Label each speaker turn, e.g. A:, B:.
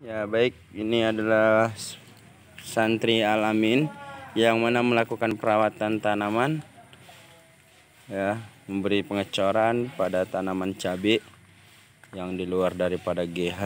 A: Ya baik, ini adalah santri alamin yang mana melakukan perawatan tanaman ya, memberi pengecoran pada tanaman cabai yang di luar daripada GH.